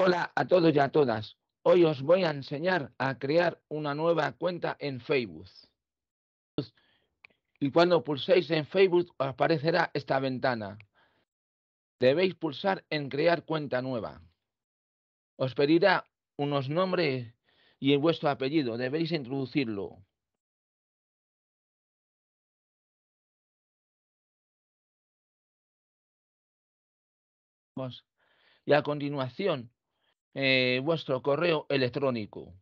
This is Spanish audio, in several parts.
Hola a todos y a todas. Hoy os voy a enseñar a crear una nueva cuenta en Facebook. Y cuando pulséis en Facebook os aparecerá esta ventana. Debéis pulsar en crear cuenta nueva. Os pedirá unos nombres y vuestro apellido. Debéis introducirlo. Y a continuación eh, vuestro correo electrónico.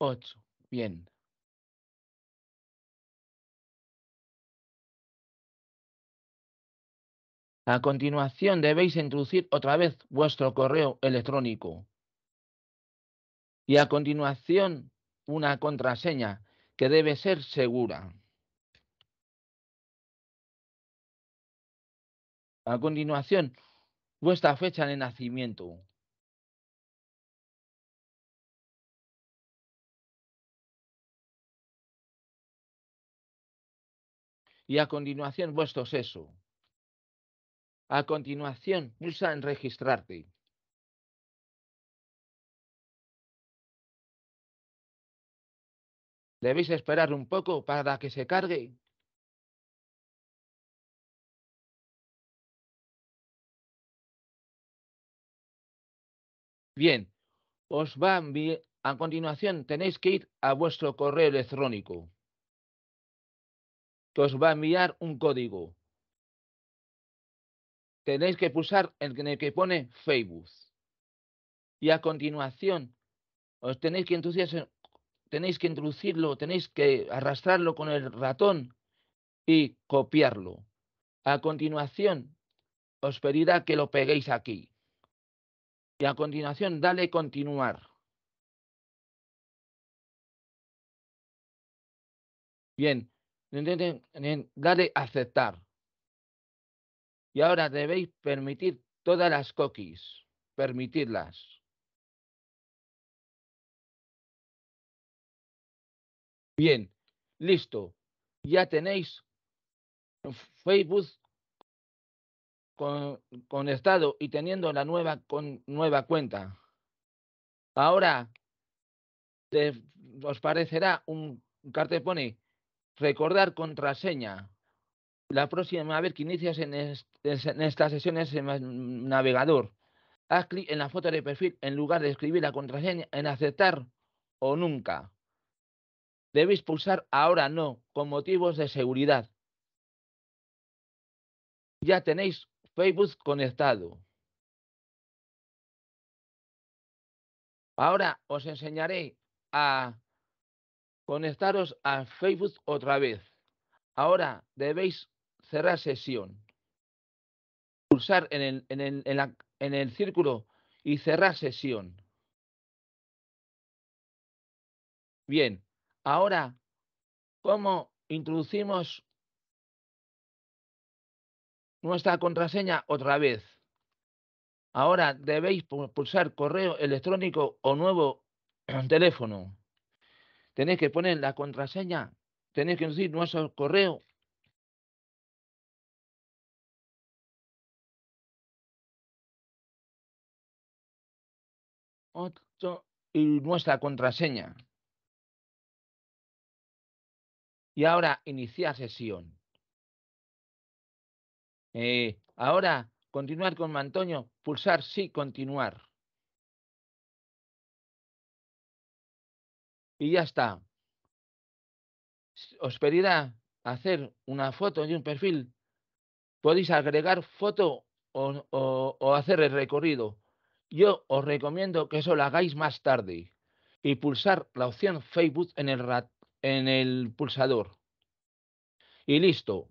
Ocho. Bien. A continuación debéis introducir otra vez vuestro correo electrónico y a continuación una contraseña que debe ser segura. A continuación, vuestra fecha de nacimiento. Y a continuación, vuestro sexo. A continuación, pulsa en registrarte. Debéis esperar un poco para que se cargue Bien, os va a a continuación tenéis que ir a vuestro correo electrónico, que os va a enviar un código. Tenéis que pulsar el en el que pone Facebook. Y a continuación, os tenéis que tenéis que introducirlo, tenéis que arrastrarlo con el ratón y copiarlo. A continuación, os pedirá que lo peguéis aquí. Y a continuación, dale continuar. Bien, dale aceptar. Y ahora debéis permitir todas las cookies, permitirlas. Bien, listo. Ya tenéis Facebook con, Estado y teniendo la nueva, con, nueva cuenta. Ahora, os parecerá un, cartel pone recordar contraseña. La próxima vez que inicias en, en estas sesiones en navegador, haz clic en la foto de perfil en lugar de escribir la contraseña en aceptar o nunca. Debéis pulsar ahora no, con motivos de seguridad. Ya tenéis Facebook conectado. Ahora os enseñaré a conectaros a Facebook otra vez. Ahora debéis cerrar sesión. Pulsar en el, en el, en en el círculo y cerrar sesión. Bien, ahora, ¿cómo introducimos nuestra contraseña otra vez. Ahora debéis pulsar correo electrónico o nuevo teléfono. Tenéis que poner la contraseña, tenéis que decir nuestro correo. y nuestra contraseña. Y ahora iniciar sesión. Eh, ahora, continuar con Mantoño, pulsar sí, continuar. Y ya está. Os pedirá hacer una foto y un perfil. Podéis agregar foto o, hacer el recorrido. Yo os recomiendo que eso lo hagáis más tarde y pulsar la opción Facebook en el, en el pulsador. Y listo,